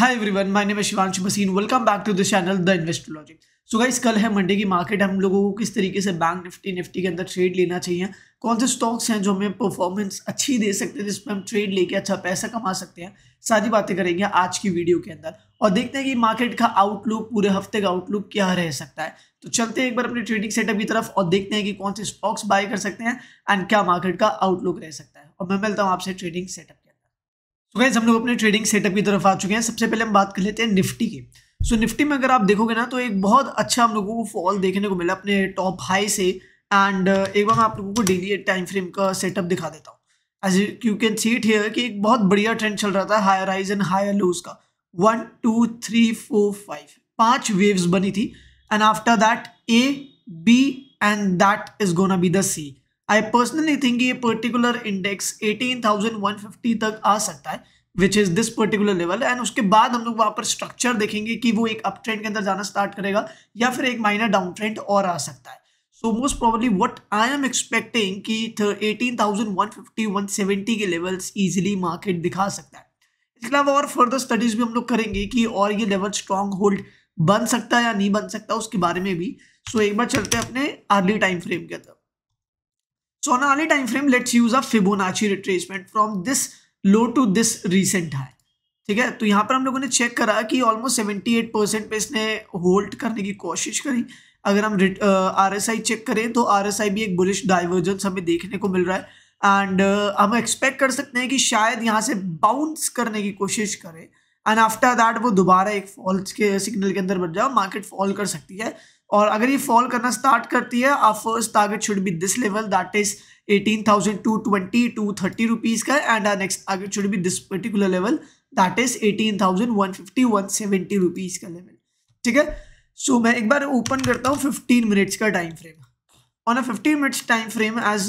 Hi everyone my name Shivanshu Maseen welcome back to the channel the invest logic so guys कल है Monday की market हम लोगों को किस तरीके से बैंक निफ्टी निफ्टी के अंदर ट्रेड लेना चाहिए कौन से स्टॉक्स हैं जो हमें परफॉर्मेंस अच्छी दे सकते हैं जिसमें हम ट्रेड लेके अच्छा पैसा कमा सकते हैं सारी बातें करेंगे आज की वीडियो के अंदर और देखते हैं कि मार्केट का आउटलुक पूरे हफ्ते का आउटलुक क्या रह सकता है तो चलते हैं एक बार अपने ट्रेडिंग सेटअप की तरफ और देखते हैं कि कौन से स्टॉक्स बाय कर सकते हैं एंड क्या मार्केट का आउटलुक रह सकता है और मैं मिलता हूँ आपसे ट्रेडिंग सेटअप तो so गैस हम लोग अपने ट्रेडिंग सेटअप की तरफ आ चुके हैं सबसे पहले हम बात कर लेते हैं निफ्टी की सो so, निफ्टी में अगर आप देखोगे ना तो एक बहुत अच्छा हम लोगों को फॉल देखने को मिला अपने टॉप हाई से एंड uh, एक बार मैं आप लोगों को डेली टाइम फ्रेम का सेटअप दिखा देता हूँ as you can see it here कि एक बहुत बढ़िया ट्रेंड चल रहा था higher highs and higher lows का one two three four five पांच वेव्स बनी थी and after that A B and that is gonna be the C I personally think ये पर्टिकुलर इंडेक्स 18,150 तक आ सकता है which is this particular level and उसके बाद हम लोग वहाँ पर स्ट्रक्चर देखेंगे कि वो एक अप ट्रेंड के अंदर जाना स्टार्ट करेगा या फिर एक माइनर डाउन ट्रेंड और आ सकता है so most probably what I am expecting कि eighteen thousand one fifty one seventy के लेवल्स ईजिली मार्केट दिखा सकता है इसके अलावा और फर्दर स्टडीज़ भी हम लोग करेंगे कि और ये लेवल स्ट्रॉन्ग होल्ड बन सकता है या नहीं बन सकता उसके बारे में भी सो so, एक बार चलते हैं अपने अर्ली टाइम फ्रेम के अंदर So on hourly time frame, let's use a Fibonacci retracement from this low to this recent high. ठीक है तो यहाँ पर हम लोगों ने चेक करा कि ऑलमोस्ट सेवेंटी एट परसेंट पे इसने होल्ड करने की कोशिश करी अगर हम आर एस आई चेक करें तो आर एस आई भी एक बुलिश डाइवर्जेंस हमें देखने को मिल रहा है एंड uh, हम एक्सपेक्ट कर सकते हैं कि शायद यहाँ से बाउंस करने की कोशिश करें एंड आफ्टर दैट वो दोबारा एक फॉल्स के सिग्नल के अंदर बढ़ जाओ मार्केट फॉल कर सकती है और अगर ये फॉल करना स्टार्ट करती है आप first target should be this level that is eighteen thousand two twenty two thirty rupees का and our next target should be this particular level that is eighteen thousand one fifty one seventy rupees का level ठीक है so मैं एक बार open करता हूँ fifteen minutes का time frame on a fifteen minutes time frame as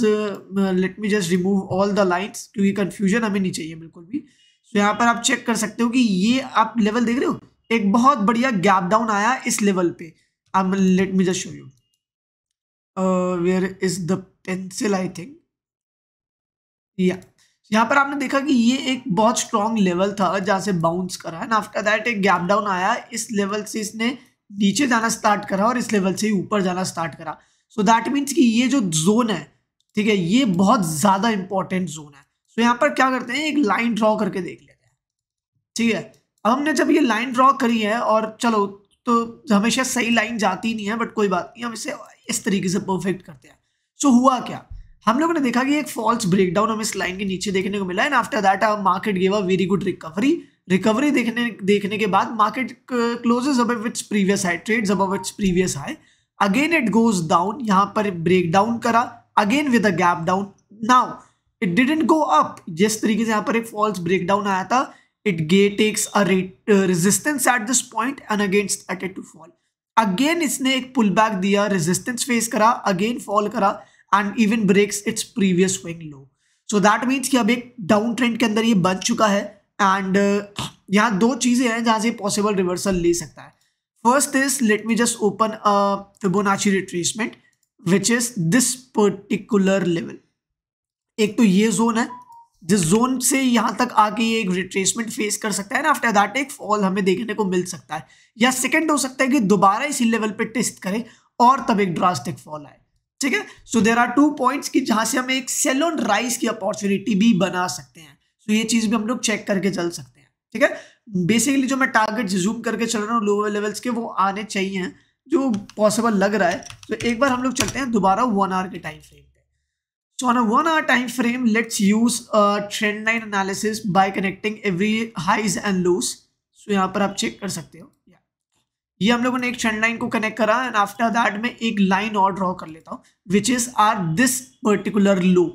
let me just remove all the lines क्योंकि कन्फ्यूजन हमें नहीं चाहिए बिल्कुल भी सो so, यहाँ पर आप चेक कर सकते हो कि ये आप लेवल देख रहे हो एक बहुत बढ़िया गैप डाउन आया इस लेवल पे um, let me just show you uh, where is the pencil I think yeah यहाँ पर आपने देखा कि ये एक बहुत स्ट्रॉन्ग लेवल था जहाँ से बाउंस करा एंड आफ्टर दैट एक गैप डाउन आया इस लेवल से इसने नीचे जाना स्टार्ट करा और इस लेवल से ही ऊपर जाना स्टार्ट करा सो दैट मीन्स कि ये जो जोन है ठीक है ये बहुत ज़्यादा इंपॉर्टेंट जोन है सो so यहाँ पर क्या करते हैं एक लाइन ड्रॉ करके देख लेते हैं ठीक है अब हमने जब ये लाइन ड्रॉ करी है और चलो तो हमेशा सही लाइन जाती नहीं है बट कोई बात नहीं हम इसे इस तरीके से परफेक्ट करते हैं सो so, हुआ क्या हम लोगों ने देखा कि एक फॉल्स ब्रेकडाउन हमें इस लाइन के नीचे देखने को मिला and after that market gave a very good recovery recovery देखने देखने के बाद मार्केट क्लोजेज अब इट्स प्रीवियस हाई ट्रेड्स अब its previous high again it goes down यहाँ पर ब्रेक डाउन करा again with a gap down now it didn't go up जिस तरीके से यहाँ पर एक फॉल्स ब्रेकडाउन आया था it takes a rate, uh, resistance at this point and again started to fall again इसने एक पुल बैक दिया रेजिस्टेंस फेस करा अगेन फॉल करा and even breaks its previous swing low so that means कि अब एक down trend के अंदर ये बन चुका है एंड uh, यहाँ दो चीज़ें हैं जहाँ से पॉसिबल रिवर्सल ले सकता है first is let me just open Fibonacci retracement which is this particular level एक तो ये जोन है जिस जोन से यहाँ तक आके ये एक रिट्रेसमेंट फेस कर सकता है ना आफ्टर दैट एक फॉल हमें देखने को मिल सकता है या सेकेंड हो सकता है कि दोबारा इसी लेवल पे टेस्ट करे और तब एक ड्रास्टिक फॉल आए ठीक है so there are two points कि जहां से हम एक सेल ऑन राइज की अपॉर्चुनिटी भी बना सकते हैं सो so ये चीज़ भी हम लोग चेक करके चल सकते हैं ठीक है बेसिकली जो मैं टारगेट जूम करके चल रहा हूँ लोअर लेवल्स के वो आने चाहिए जो पॉसिबल लग रहा है तो so एक बार हम लोग चलते हैं दोबारा वन आवर के time frame So on a one hour time frame, let's use a trend line analysis by connecting every highs and lows. So यहाँ पर आप चेक कर सकते हो ये हम लोगों ने एक ट्रेंड लाइन को कनेक्ट करा एंड आफ्टर दैट मैं एक लाइन और ड्रॉ कर लेता हूँ which is our this particular low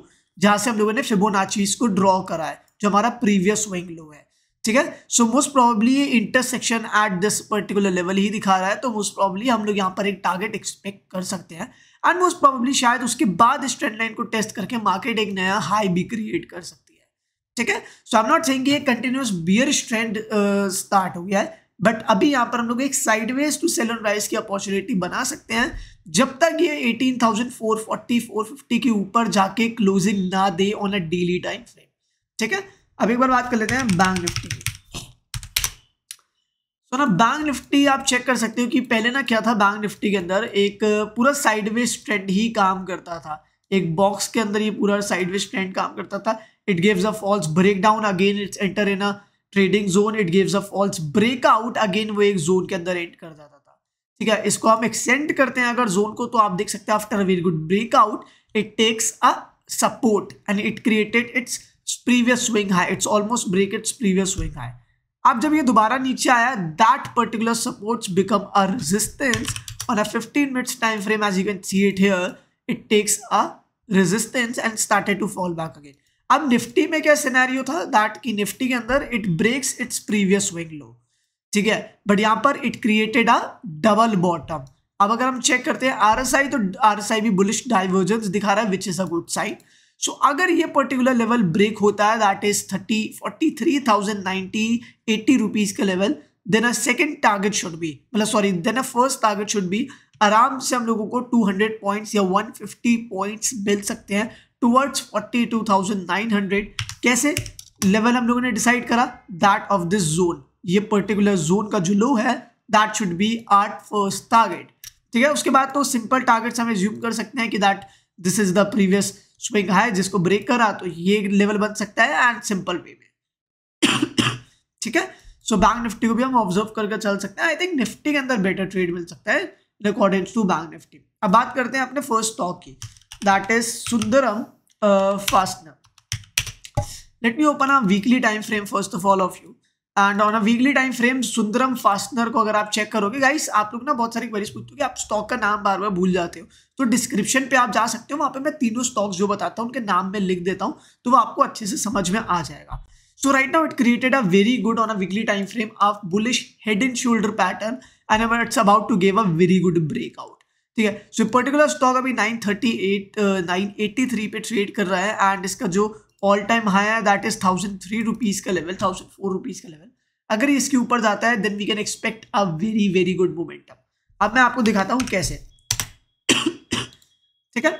जहां से हम लोगों ने फिबोनाचीज को ड्रॉ करा है जो हमारा प्रीवियस स्विंग लो है ठीक है so most probably intersection at this particular level ही दिखा रहा है तो मोस्ट प्रॉब्ली हम लोग यहाँ पर एक टारगेट एक्सपेक्ट कर सकते हैं एंड मोस्ट प्रॉब्ली शायद उसके बाद इस ट्रेंड लाइन को टेस्ट करके मार्केट एक नया हाई भी क्रिएट कर सकती है ठीक है so I am not saying ये कंटिन्यूस बियर ट्रेंड स्टार्ट हो गया है बट अभी यहाँ पर हम लोग एक sideways to sell on rise की अपॉर्चुनिटी बना सकते हैं जब तक ये 18,440 450 के ऊपर जाके क्लोजिंग ना दे on a daily time frame ठीक है अब एक बार बात कर लेते हैं बैंक निफ्टी सो ना बैंक निफ्टी आप चेक कर सकते हो कि पहले ना क्या था बैंक निफ्टी के अंदर एक पूरा साइडवेज ट्रेंड ही काम करता था एक बॉक्स के अंदर ये पूरा साइडवेज ट्रेंड काम करता था it gives a false break down again it's enter in a trading zone it gives a false breakout again वो एक जोन के अंदर एंट कर जाता था ठीक है इसको हम एक्सटेंड करते हैं अगर जोन को तो आप देख सकते हैं after a very good breakout it takes a support and it created its previous swing high it's almost break its previous swing high अब जब ये दोबारा नीचे आया that particular support become a resistance और fifteen minutes time frame as you can see it here it takes a resistance and started to fall back again अब निफ्टी में क्या सिनेरियो था दैट कि निफ्टी के अंदर it breaks its previous swing low ठीक है बट यहां पर it created a double bottom अब अगर हम चेक करते हैं आरएसआई तो आरएसआई भी बुलिश डाइवर्जेंस दिखा रहा है which is a good side so so, अगर ये पर्टिकुलर लेवल ब्रेक होता है that is thirty forty three thousand ninety eighty rupees का level then a second target should be मतलब sorry then a first target should be आराम से हम लोगों को टू हंड्रेड पॉइंट्स या वन फिफ्टी पॉइंट्स मिल सकते हैं towards forty two thousand nine hundred कैसे लेवल हम लोगों ने डिसाइड करा दैट ऑफ दिस जोन ये पर्टिकुलर जोन का जो लो है that should be our first target ठीक है उसके बाद तो सिंपल टारगेट्स हम एज्यूम कर सकते हैं कि that this is the previous swing high जिसको ब्रेक करा तो ये लेवल बन सकता है एंड सिंपल वे में ठीक है सो बैंक निफ्टी को भी हम ऑब्जर्व करके चल सकते हैं आई थिंक निफ्टी के अंदर बेटर ट्रेड मिल सकता है अकॉर्डिंग टू बैंक निफ्टी अब बात करते हैं अपने फर्स्ट स्टॉक की that is Sundaram fastener let me open a weekly time frame first of all of you and on a weekly time frame Sundaram fastener को अगर आप चेक करोगे गाइस आप लोग ना बहुत सारी क्वेरीज पूछते हो कि आप स्टॉक का नाम बार बार भूल जाते हो तो डिस्क्रिप्शन पे आप जा सकते हो वहाँ पे मैं तीनों स्टॉक्स जो बताता हूँ उनके नाम में लिख देता हूँ तो वो आपको अच्छे से समझ में आ जाएगा सो So right now it created a very good on a weekly time frame of bullish head and shoulder pattern and it's about to give a very good breakout. ठीक है सो पर्टिकुलर स्टॉक अभी 938 uh, 983 पे trade कर रहा है and इसका जो all time high है that is thousand three rupees का लेवल थाउजेंड फोर रुपीज़ का लेवल अगर इसके ऊपर जाता है then we can expect a very very good momentum अब मैं आपको दिखाता हूँ कैसे ठीक है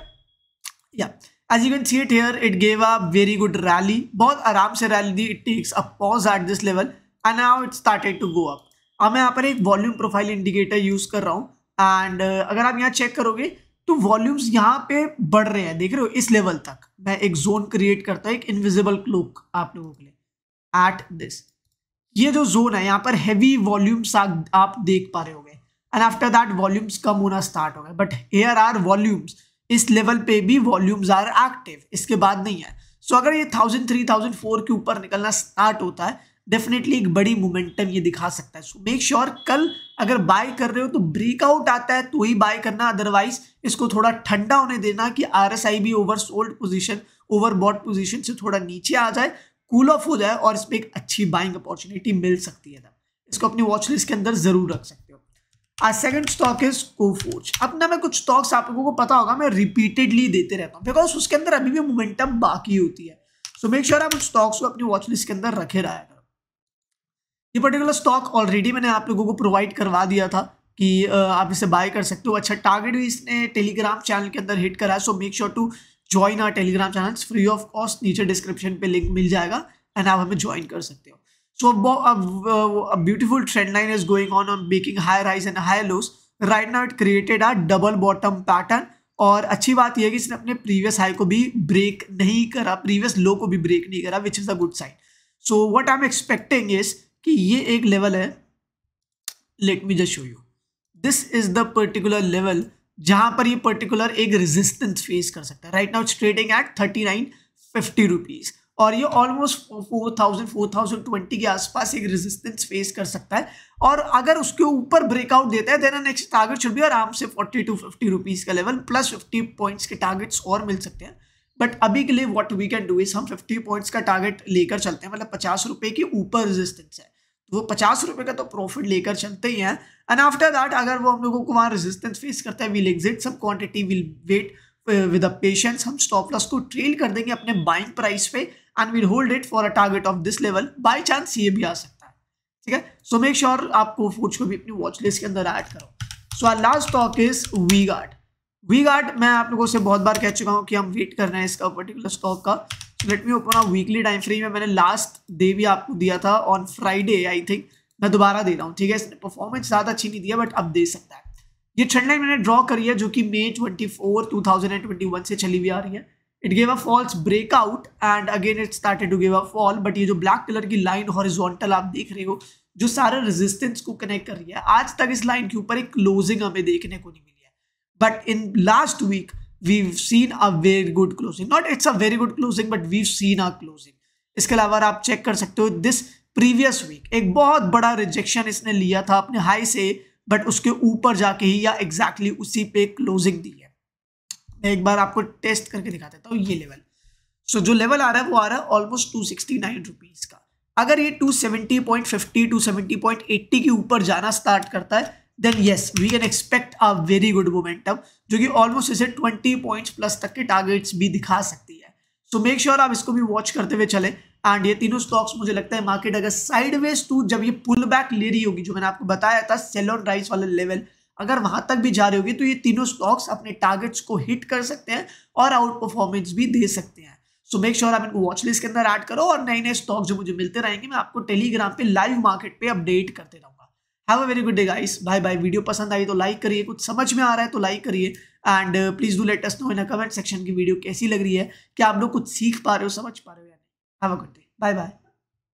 या as you can see it here it gave a very good rally बहुत आराम से रैली दी it takes a pause at this level and now it started to go up अब मैं यहाँ पर एक वॉल्यूम प्रोफाइल इंडिकेटर यूज़ कर रहा हूँ एंड uh, अगर आप यहाँ चेक करोगे तो वॉल्यूम्स यहाँ पे बढ़ रहे हैं देख रहे हो इस लेवल तक मैं एक जोन क्रिएट करता हूँ एक इनविजिबल क्लोक आप लोगों के लिए एट दिस ये जो जोन है यहाँ पर हैवी वॉल्यूम्स आप देख पा रहे हो एंड आफ्टर दैट वॉल्यूम्स कम होना स्टार्ट हो गए बट हेयर आर वॉल्यूम्स इस लेवल पे भी वॉल्यूम्स आर एक्टिव इसके बाद नहीं है सो so, अगर ये थाउजेंड थ्री थाउजेंड फोर के ऊपर निकलना स्टार्ट होता है डेफिनेटली एक बड़ी मोमेंटम ये दिखा सकता है सो मेक श्योर कल अगर बाय कर रहे हो तो ब्रेकआउट आता है तो ही बाय करना अदरवाइज इसको थोड़ा ठंडा होने देना कि आर एस आई भी over sold position over bought position से थोड़ा नीचे आ जाए कूल ऑफ हो जाए और इसमें एक अच्छी बाइंग अपॉर्चुनिटी मिल सकती है इसको अपनी वॉच लिस्ट के अंदर जरूर रख सकते हो आज सेकंड स्टॉक इज कोफोर्ज ना मैं कुछ स्टॉक्स आप लोगों को पता होगा मैं रिपीटेडली देते रहता हूँ बिकॉज उसके अंदर अभी भी मोमेंटम बाकी होती है सो मेक श्योर आप उस स्टॉक्स को अपनी वॉच लिस्ट के अंदर रखे रहा है ये पर्टिकुलर स्टॉक ऑलरेडी मैंने आप लोगों को प्रोवाइड करवा दिया था कि आप इसे बाय कर सकते हो अच्छा टारगेट भी इसने टेलीग्राम चैनल के अंदर हिट करा है so make sure to join our Telegram channel free of cost नीचे डिस्क्रिप्शन पे लिंक मिल जाएगा एंड आप हमें ज्वाइन कर सकते हो so beautiful trend line is going on on making high rise and high lows right now it created a double bottom pattern और अच्छी बात यह है कि इसने अपने प्रीवियस हाई को भी ब्रेक नहीं करा प्रीवियस लो को भी ब्रेक नहीं करा which is a good sign so what I am expecting is कि ये एक लेवल है let me just show you this is the particular level जहां पर ये पर्टिकुलर एक रेजिस्टेंस फेस कर सकता है right now trading at thirty nine fifty rupees और ये almost four thousand four thousand twenty के आसपास एक रेजिस्टेंस फेस कर सकता है और अगर उसके ऊपर ब्रेकआउट देता है देना नेक्स्ट टारगेट शुड भी आराम से फोर्टी टू फिफ्टी रुपीज़ का लेवल प्लस फिफ्टी पॉइंट्स के टारगेट्स और मिल सकते हैं बट अभी के लिए what we can do is हम फिफ्टी पॉइंट्स का टारगेट लेकर चलते हैं मतलब पचास रुपए के ऊपर रेजिस्टेंस है तो वो पचास रुपए का तो प्रॉफिट लेकर चलते ही हैं एंड आफ्टर दैट अगर वो हम लोगों को वहाँ रेजिस्टेंस फेस करता है will exit some quantity will wait with a patience हम स्टॉप लॉस को ट्रेल कर देंगे अपने बाइंग प्राइस पे and will hold it for a target of this level by chance ये भी आ सकता है ठीक है सो मेक श्योर आप कोफूड्स को भी अपनी वॉच लिस्ट के अंदर ऐड करो so our last talk is V Guard V Guard मैं आप लोगों से बहुत बार कह चुका हूँ कि हम वेट कर रहे हैं इसका पर्टिकुलर स्टॉक का let me open weekly time free में मैंने लास्ट डे भी आपको दिया था ऑन फ्राइडे आई थिंक मैं दोबारा दे रहा हूँ ठीक है इसने परफॉर्मेंस ज़्यादा अच्छी नहीं दिया बट अब दे सकता है ये ट्रेंड लाइन मैंने ड्रॉ करी है जो कि May twenty four two thousand and twenty one से चली हुई आ रही है it gave a false breakout and again it started to gave a fall but ये जो ब्लैक कलर की लाइन हॉरिजॉन्टल आप देख रहे हो जो सारे रेजिस्टेंस को कनेक्ट कर रही है आज तक इस लाइन के ऊपर एक क्लोजिंग हमें देखने को नहीं मिली But in last week, we've seen a very good closing. Not it's a very good closing, but we've seen a closing. इसके अलावा आप चेक कर सकते हो दिस प्रीवियस वीक एक बहुत बड़ा रिजेक्शन इसने लिया था अपने हाई से बट उसके ऊपर जाके ही या एग्जैक्टली exactly उसी पे क्लोजिंग दी है मैं एक बार आपको टेस्ट करके दिखा देता हूँ ये लेवल सो so, जो लेवल आ रहा है वो आ रहा है ऑलमोस्ट टू सिक्सटी रुपीज़ का अगर ये टू सेवेंटी के ऊपर जाना स्टार्ट करता है then yes we can expect a very good momentum जो कि ऑलमोस्ट इसे ट्वेंटी पॉइंट्स प्लस तक के टारगेट्स भी दिखा सकती है सो मेक श्योर आप इसको भी वॉच करते हुए चले एंड ये तीनों स्टॉक्स मुझे लगता है मार्केट अगर साइडवेज टू जब ये पुल बैक ले रही होगी जो मैंने आपको बताया था सेल ऑन राइस वाले लेवल अगर वहां तक भी जा रही होगी तो ये तीनों स्टॉक्स अपने टारगेट्स को हिट कर सकते हैं और आउट परफॉर्मेंस भी दे सकते हैं सो मेक श्योर आप इनको वॉच लिस्ट के अंदर ऐड करो और नए नए स्टॉक जो मुझे मिलते रहेंगे मैं आपको टेलीग्राम पे लाइव मार्केट पे अपडेट करते रहूँ have a very good day guys bye bye video पसंद आई तो लाइक करिए कुछ समझ में आ रहा है तो लाइक करिए and please do let us know in comment section की वीडियो कैसी लग रही है कि आप लोग कुछ सीख पा रहे हो समझ पा रहे हो या नहीं have a good day bye bye